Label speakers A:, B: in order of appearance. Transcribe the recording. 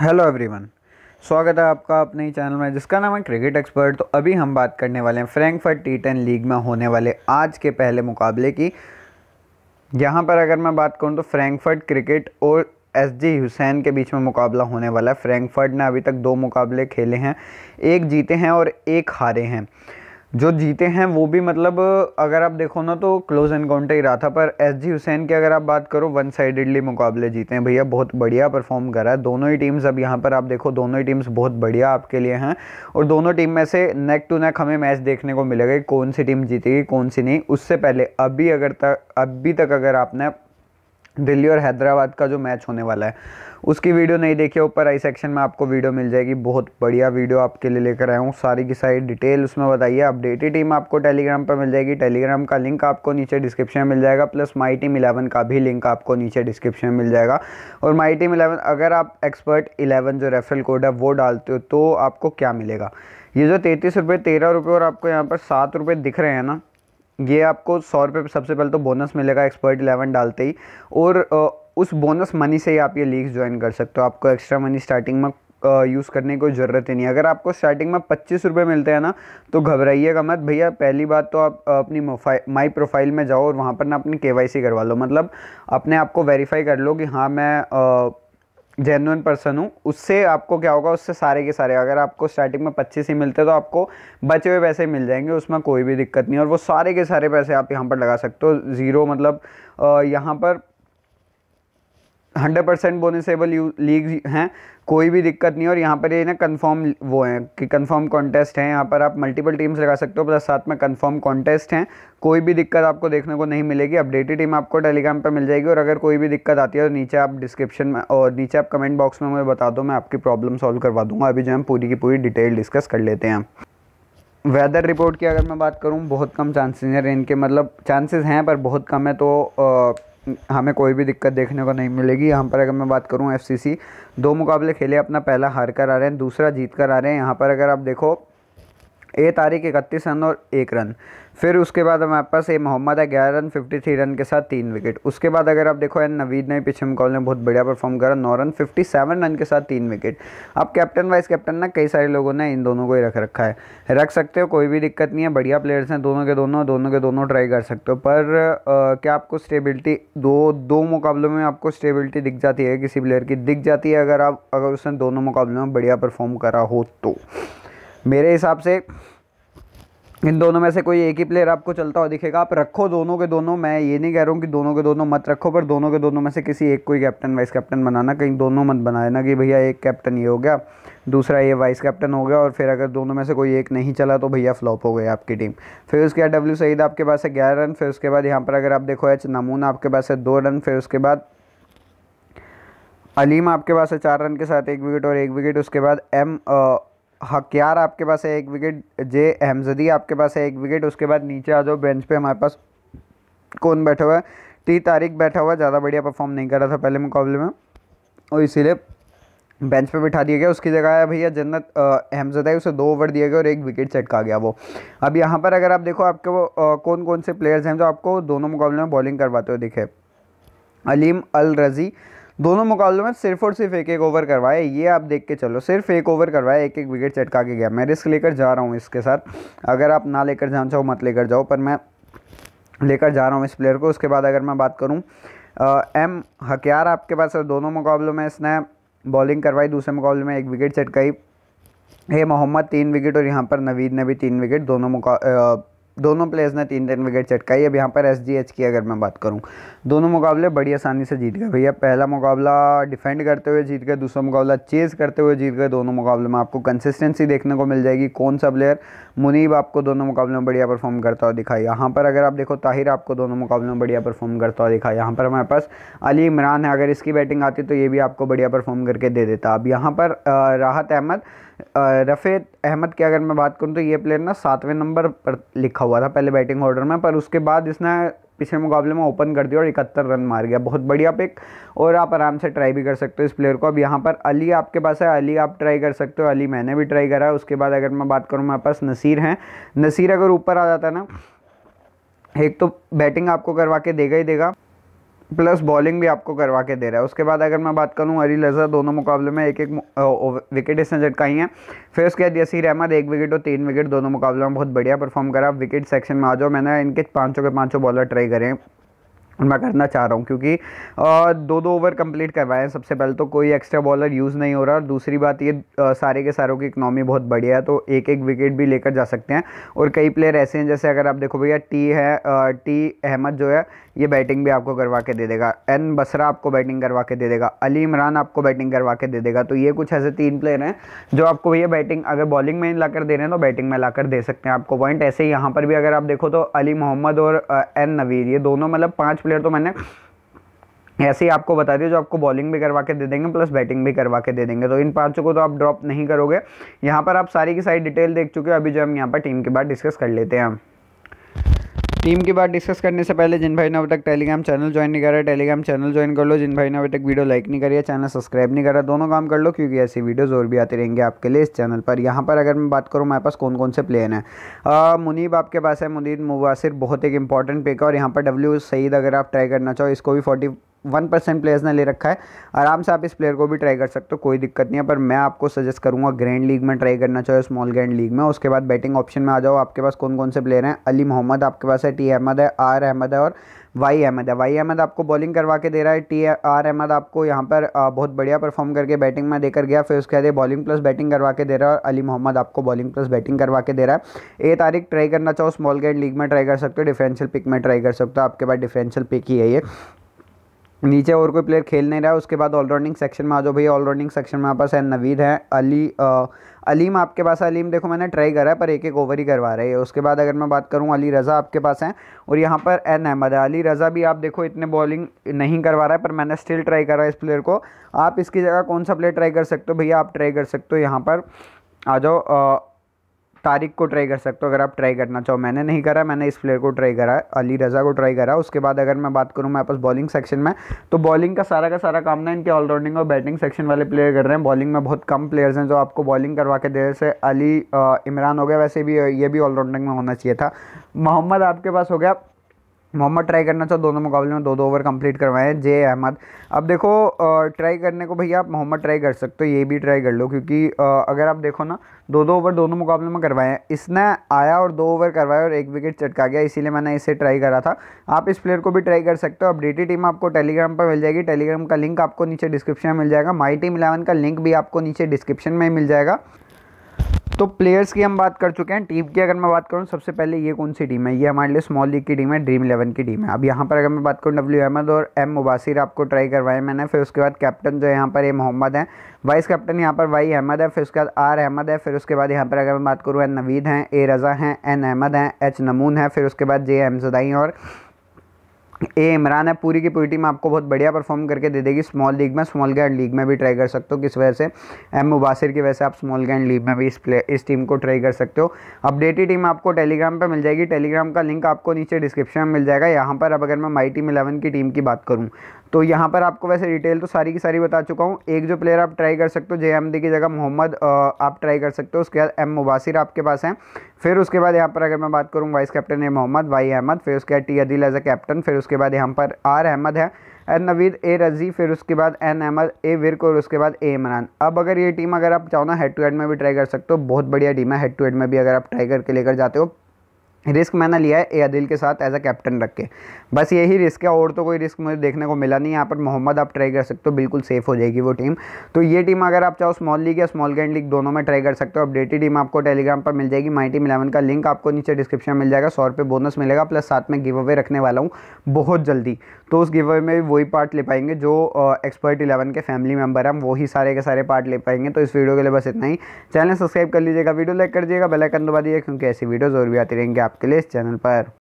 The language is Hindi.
A: हेलो एवरीवन स्वागत है आपका अपने ही चैनल में जिसका नाम है क्रिकेट एक्सपर्ट तो अभी हम बात करने वाले हैं फ्रैंकफर्ट टी टेन लीग में होने वाले आज के पहले मुकाबले की यहाँ पर अगर मैं बात करूँ तो फ्रैंकफर्ट क्रिकेट और एस जी हुसैन के बीच में मुकाबला होने वाला है फ्रैंकफर्ट ने अभी तक दो मुकाबले खेले हैं एक जीते हैं और एक हारे हैं जो जीते हैं वो भी मतलब अगर आप देखो ना तो क्लोज इनकाउंटर ही रहा था पर एस जी हुसैन की अगर आप बात करो वन साइडेडली मुकाबले जीते हैं भैया बहुत बढ़िया परफॉर्म करा है दोनों ही टीम्स अब यहाँ पर आप देखो दोनों ही टीम्स बहुत बढ़िया आपके लिए हैं और दोनों टीम में से नेक टू नेक हमें मैच देखने को मिलेगा कौन सी टीम जीतेगी कौन सी नहीं उससे पहले अभी अगर तक अभी तक अगर आपने दिल्ली और हैदराबाद का जो मैच होने वाला है उसकी वीडियो नहीं देखी ऊपर आई सेक्शन में आपको वीडियो मिल जाएगी बहुत बढ़िया वीडियो आपके लिए लेकर आया हूँ सारी की सारी डिटेल उसमें बताइए अपडेटेड टीम आपको टेलीग्राम पर मिल जाएगी टेलीग्राम का लिंक आपको नीचे डिस्क्रिप्शन में मिल जाएगा प्लस माई टीम इलेवन का भी लिंक आपको नीचे डिस्क्रिप्शन में मिल जाएगा और माई टीम इलेवन अगर आप एक्सपर्ट इलेवन जो रेफरल कोड है वो डालते हो तो आपको क्या मिलेगा ये जो तैंतीस रुपये तेरह रुपये और आपको यहाँ पर सात रुपये दिख रहे हैं ना ये आपको सौ रुपये सबसे पहले तो बोनस मिलेगा एक्सपर्ट इलेवन डालते ही और उस बोनस मनी से ही आप ये लीग ज्वाइन कर सकते हो आपको एक्स्ट्रा मनी स्टार्टिंग में यूज़ करने की कोई ज़रूरत ही नहीं अगर आपको स्टार्टिंग में पच्चीस रुपये मिलते हैं ना तो घबराइएगा मत भैया पहली बात तो आप अपनी माई प्रोफाइल में जाओ और वहाँ पर ना अपनी के करवा लो मतलब अपने आप को वेरीफाई कर लो कि हाँ मैं आ, जेनुअन पर्सन हूँ उससे आपको क्या होगा उससे सारे के सारे अगर आपको स्टार्टिंग में पच्चीस ही मिलते तो आपको बचे हुए पैसे मिल जाएंगे उसमें कोई भी दिक्कत नहीं और वो सारे के सारे पैसे आप यहाँ पर लगा सकते हो ज़ीरो मतलब यहाँ पर हंड्रेड परसेंट बोनसेबल लीग हैं कोई भी दिक्कत नहीं और यहाँ पर ये ना कंफर्म वो हैं कि कंफर्म कॉन्टेस्ट हैं यहाँ पर आप मल्टीपल टीम्स लगा सकते हो प्लस साथ में कंफर्म कॉन्टेस्ट हैं कोई भी दिक्कत आपको देखने को नहीं मिलेगी अपडेटेड टीम आपको टेलीग्राम पर मिल जाएगी और अगर कोई भी दिक्कत आती है तो नीचे आप डिस्क्रिप्शन में और नीचे आप कमेंट बॉक्स में मुझे बता दो मैं आपकी प्रॉब्लम सॉल्व करवा दूंगा अभी जो है पूरी की पूरी डिटेल डिस्कस कर लेते हैं वेदर रिपोर्ट की अगर मैं बात करूँ बहुत कम चांसेस हैं रेन के मतलब चांसेस हैं पर बहुत कम है तो हमें कोई भी दिक्कत देखने को नहीं मिलेगी यहाँ पर अगर मैं बात करूँ एफ दो मुकाबले खेले अपना पहला हार कर आ रहे हैं दूसरा जीत कर आ रहे हैं यहाँ पर अगर आप देखो ए तारीख इकतीस रन और एक रन फिर उसके बाद हमारे पास ए मोहम्मद है ग्यारह रन फिफ्टी थ्री रन के साथ तीन विकेट उसके बाद अगर आप देखो एन नवीद ने पिछले मुकाबले में बहुत बढ़िया परफॉर्म करा नौ रन फिफ्टी सेवन रन के साथ तीन विकेट अब कैप्टन वाइस कैप्टन ना कई सारे लोगों ने इन दोनों को ही रख रखा है रख सकते हो कोई भी दिक्कत नहीं है बढ़िया प्लेयर्स हैं दोनों के दोनों दोनों के दोनों ट्राई कर सकते हो पर आ, क्या आपको स्टेबिलिटी दो दो मुकाबलों में आपको स्टेबिलिटी दिख जाती है किसी प्लेयर की दिख जाती है अगर आप अगर उसने दोनों मुकाबलों में बढ़िया परफॉर्म करा हो तो मेरे हिसाब से इन दोनों में से कोई एक ही प्लेयर आपको चलता हुआ दिखेगा आप रखो दोनों के दोनों मैं ये नहीं कह रहा हूँ कि दोनों के दोनों मत रखो पर दोनों के दोनों में से किसी एक को ही कैप्टन वाइस कैप्टन बनाना कहीं दोनों मत बना देना कि भैया एक कैप्टन ये हो गया दूसरा ये वाइस कैप्टन हो गया और फिर अगर दोनों में से कोई एक नहीं चला तो भैया फ्लॉप हो गए आपकी टीम फिर उसके बाद डब्ल्यू सईद आपके पास है ग्यारह रन फिर उसके बाद यहाँ पर अगर आप देखो एच नमूना आपके पास है दो रन फिर उसके बाद अलीम आपके पास है चार रन के साथ एक विकेट और एक विकेट उसके बाद एम हकियार आपके पास है एक विकेट जे अहमजदी आपके पास है एक विकेट उसके बाद नीचे आ जाओ बेंच पे हमारे पास कौन बैठा हुआ है टी तारिक बैठा हुआ है ज़्यादा बढ़िया परफॉर्म नहीं कर रहा था पहले मुकाबले में और इसीलिए बेंच पे बिठा दिया गया उसकी जगह है भैया जन्नत है उसे दो ओवर दिया गया और एक विकेट सेट का गया वो अब यहाँ पर अगर आप देखो आपके वो आ, कौन कौन से प्लेयर्स हैं जो आपको दोनों मुकाबले में बॉलिंग करवाते हुए दिखे अलीम अल रज़ी दोनों मुकाबलों में सिर्फ और सिर्फ एक एक ओवर करवाए ये आप देख के चलो सिर्फ एक ओवर करवाए एक एक विकेट चटका के गया मैं रिस्क लेकर जा रहा हूँ इसके साथ अगर आप ना लेकर जाना चाहो मत लेकर जाओ पर मैं लेकर जा रहा हूँ इस प्लेयर को उसके बाद अगर मैं बात करूँ एम हकियार आपके पास दोनों मुकाबलों में इसने बॉलिंग करवाई दूसरे मुकाबले में एक विकेट चटकाई ए मोहम्मद तीन विकेट और यहाँ पर नवीद ने भी तीन विकेट दोनों मुका दोनों प्लेयर्स ने तीन तीन विकेट चटकाई अब यहाँ पर एस की अगर मैं बात करूँ दोनों मुकाबले बड़ी आसानी से जीत गए भैया पहला मुकाबला डिफेंड करते हुए जीत गए दूसरा मुकाबला चेज करते हुए जीत गए दोनों मुकाबले में आपको कंसिस्टेंसी देखने को मिल जाएगी कौन सा प्लेयर मुनीब आपको दोनों मुकाबले में बढ़िया परफॉर्म करता हुआ दिखा यहाँ पर अगर आप देखो ताहिर आपको दोनों मुकाबले में बढ़िया परफॉर्म करता हुआ दिखाई यहाँ पर हमारे पास अली इमरान है अगर इसकी बैटिंग आती तो ये भी आपको बढ़िया परफॉर्म करके दे देता अब यहाँ पर राहत अहमद रफ़ीत अहमद की अगर मैं बात करूँ तो ये प्लेयर ना सातवें नंबर पर लिखा हुआ था पहले बैटिंग ऑर्डर में पर उसके बाद इसने पिछले मुकाबले में ओपन कर दिया और इकहत्तर रन मार गया बहुत बढ़िया पिक और आप आराम से ट्राई भी कर सकते हो इस प्लेयर को अब यहाँ पर अली आपके पास है अली आप ट्राई कर सकते हो अली मैंने भी ट्राई करा है उसके बाद अगर मैं बात करूँ मेरे पास नसीर हैं नसीर अगर ऊपर आ जाता है ना एक तो बैटिंग आपको करवा के देगा ही देगा प्लस बॉलिंग भी आपको करवा के दे रहा है उसके बाद अगर मैं बात करूं अली लजर दोनों मुकाबले में एक एक विकेट इसने झटकाई हैं फिर उसके बाद यसीर अहमद एक विकेट और तीन विकेट दोनों मुकाबलों में बहुत बढ़िया परफॉर्म करा विकेट सेक्शन में आ जाओ मैंने इनके पाँचों के पाँचों बॉलर ट्राई करें और मैं करना चाह रहा हूँ क्योंकि दो दो ओवर कंप्लीट करवाए सबसे पहले तो कोई एक्स्ट्रा बॉलर यूज़ नहीं हो रहा और दूसरी बात ये सारे के सारों की इकनॉमी बहुत बढ़िया है तो एक एक विकेट भी लेकर जा सकते हैं और कई प्लेयर ऐसे हैं जैसे अगर आप देखो भैया टी है टी अहमद जो है ये बैटिंग भी आपको करवा के दे देगा एन बसरा आपको बैटिंग करवा के दे देगा अली इमरान आपको बैटिंग करवा के दे देगा तो ये कुछ ऐसे तीन प्लेयर हैं जो आपको भैया बैटिंग अगर बॉलिंग में ला कर दे रहे हैं तो बैटिंग में ला कर दे सकते हैं आपको पॉइंट ऐसे ही यहाँ पर भी अगर आप देखो तो अली मोहम्मद और एन नवीर ये दोनों मतलब पाँच प्लेयर तो मैंने ऐसे ही आपको बता दिया जो आपको बॉलिंग भी करवा के दे देंगे प्लस बैटिंग भी करवा के दे देंगे तो इन पांचों को तो आप ड्रॉप नहीं करोगे यहाँ पर आप सारी की सारी डिटेल देख चुके हो अभी जो हम यहाँ पर टीम के बाद डिस्कस कर लेते हैं टीम की बात डिस्कस करने से पहले जिन भाई ने अब तक टेलीग्राम चैनल ज्वाइन नहीं करा टेलीग्राम चैनल ज्वाइन कर लो जिन भाई ने अभी तक वीडियो लाइक नहीं करिए चैनल सब्सक्राइब नहीं करा दोनों काम कर लो क्योंकि ऐसी वीडियोज़ और भी आते रहेंगे आपके लिए इस चैनल पर यहाँ पर अगर मैं बात करूँ हमारे पास कौन कौन से प्लेयर हैं मुनीब आपके पास है मुनीब मुबासिर बहुत एक इंपॉर्टेंट पिक है और यहाँ पर डब्ल्यू सईद अगर आप ट्राई करना चाहो इसको भी फोर्टी वन परसेंट प्लेयर्स ने ले रखा है आराम से आप इस प्लेयर को भी ट्राई कर सकते हो कोई दिक्कत नहीं है पर मैं आपको सजेस्ट करूँगा ग्रैंड लीग में ट्राई करना चाहो स्मॉल ग्रैंड लीग में उसके बाद बैटिंग ऑप्शन में आ जाओ आपके पास कौन कौन से प्लेयर हैं अली मोहम्मद आपके पास है टी अहमद है आर अहमद है और वाई अहमद है वाई अहमद आपको बॉलिंग करवा के दे रहा है टी आर अहमद आपको यहाँ पर बहुत बढ़िया परफॉर्म करके बैटिंग में देकर गया फिर उसके बाद बॉलिंग प्लस बैटिंग करवा के दे रहा है और अली मोहम्मद आपको बॉलिंग प्लस बैटिंग करवा के दे रहा है ए तारीख ट्राई करना चाहो स्मॉल ग्रैंड लीग में ट्राई कर सकते हो डिफरेंशियल पिक में ट्राई कर सकते हो आपके पास डिफरेंशियल पिक ही है ये नीचे और कोई प्लेयर खेल नहीं रहा है उसके बाद ऑलराउंडिंग सेक्शन में आ जाओ भैया ऑलराउंडिंग सेक्शन में पास है नवीद है अली आ, अलीम आपके पास है अलीम देखो मैंने ट्राई करा है पर एक एक ओवर ही करवा रहे हैं उसके बाद अगर मैं बात करूँ अली रज़ा आपके पास है और यहाँ पर एन अहमद है अली रज़ा भी आप देखो इतने बॉलिंग नहीं करवा रहा है पर मैंने स्टिल ट्राई करा इस प्लेयर को आप इसकी जगह कौन सा प्लेयर ट्राई कर सकते हो भैया आप ट्राई कर सकते हो यहाँ पर आ जाओ तारिक को ट्राई कर सकते हो अगर आप ट्राई करना चाहो मैंने नहीं करा मैंने इस प्लेयर को ट्राई करा अली रज़ा को ट्राई करा उसके बाद अगर मैं बात करूँ मेरे पास बॉलिंग सेक्शन में तो बॉलिंग का सारा का सारा काम ना इनके ऑलराउंडिंग और बैटिंग सेक्शन वाले प्लेयर कर रहे हैं बॉलिंग में बहुत कम प्लेयर्स हैं जो आपको बॉलिंग करवा के दे से अली इमरान हो गया वैसे भी ये भी ऑलराउंडिंग में होना चाहिए था मोहम्मद आपके पास हो गया मोहम्मद ट्राई करना चाहो दोनों मुकाबले में दो दो ओवर कंप्लीट करवाएं जे अहमद अब देखो ट्राई करने को भैया आप मोहम्मद ट्राई कर सकते हो ये भी ट्राई कर लो क्योंकि अगर आप देखो ना दो दो ओवर दोनों मुकाबले में करवाएं इसने आया और दो ओवर करवाया और एक विकेट चटका गया इसीलिए मैंने इसे ट्राई करा था आप इस प्लेयर को भी ट्राई कर सकते हो अपडेटेड टीम आपको टेलीग्राम पर मिल जाएगी टेलीग्राम का लिंक आपको नीचे डिस्क्रिप्शन में मिल जाएगा माई टीम इलेवन का लिंक भी आपको नीचे डिस्क्रिप्शन में मिल जाएगा तो प्लेयर्स की हम बात कर चुके हैं टीम की अगर मैं बात करूँ सबसे पहले ये कौन सी टीम है ये हमारे लिए स्मॉल लीग की टीम है ड्रीम इलेवन की टीम है अब यहाँ पर अगर मैं बात करूँ डब्ल्यू अहमद और एम मुबासिर आपको ट्राई करवाए मैंने फिर उसके बाद कैप्टन जो यहाँ पर ए मोहम्मद है वाइस कैप्टन यहाँ पर वाई अहमद है फिर उसके बाद आर अहमद है फिर उसके बाद यहाँ पर अगर मैं बात करूँ एन नवीद हैं ए रज़ा हैं एन अहमद हैं एच नमून है फिर उसके बाद जे एमजदाई और ए इमरान है पूरी की पूरी टीम आपको बहुत बढ़िया परफॉर्म करके दे देगी स्मॉल लीग में स्मॉल गैंड लीग में भी ट्राई कर सकते हो किस वजह से एम मुबासिर की वजह से आप स्मॉल गैंड लीग में भी इस प्ले इस टीम को ट्राई कर सकते हो अपडेटेड टीम आपको टेलीग्राम पर मिल जाएगी टेलीग्राम का लिंक आपको नीचे डिस्क्रिप्शन में मिल जाएगा यहाँ पर अब अगर मैं माई टीम इलेवन की टीम की बात करूँ तो यहाँ पर आपको वैसे डिटेल तो सारी की सारी बता चुका हूँ एक जो प्लेयर आप ट्राई कर सकते हो जे एम की जगह मोहम्मद आप ट्राई कर सकते हो उसके बाद एम मुबासिर आपके पास हैं फिर उसके बाद यहाँ पर अगर मैं बात करूँ vice captain A Mohammad Y Ahmed फिर उसके बाद T Adil as a captain फिर उसके उसके बाद यहाँ पर आर अहमद है एन नवीद ए रजी फिर उसके बाद एन अहमद ए विरक और उसके बाद ए इमरान अब अगर ये टीम अगर आप चाहो ना हेड टू हेड में भी ट्राई कर सकते हो बहुत बढ़िया टीम है हेड टू हेड में भी अगर आप ट्राई करके लेकर जाते हो रिस्क मैंने लिया है ए आदिल के साथ एज अ कैप्टन रख के बस यही रिस्क है और तो कोई रिस्क मुझे देखने को मिला नहीं यहाँ पर मोहम्मद आप ट्राई कर सकते हो बिल्कुल सेफ हो जाएगी वो टीम तो ये टीम अगर आप चाहो स्मॉल लीग या स्मॉल गैंड लीग दोनों में ट्राई कर सकते हो अपडेटेड टीम आपको टेलीग्राम पर मिल जाएगी माई टीम इलेवन का लिंक आपको नीचे डिस्क्रिप्शन मिल जाएगा सौ रुपये बोनस मिलेगा प्लस साथ में गिव अवे रखने वाला हूँ बहुत जल्दी तो उस गिव अवे में वही पार्ट ले पाएंगे जो एक्सपर्ट इलेवन के फैमिली मेंबर हैं वही सारे के सारे पार्ट ले पाएंगे तो इस वीडियो के लिए बस इतना ही चैनल सब्सक्राइब कर लीजिएगा वीडियो लाइक कर दीजिएगा बेलाइकन दबा दीजिएगा क्योंकि ऐसी वीडियोज़ और भी आती रहेंगे आपके लिए इस चैनल पर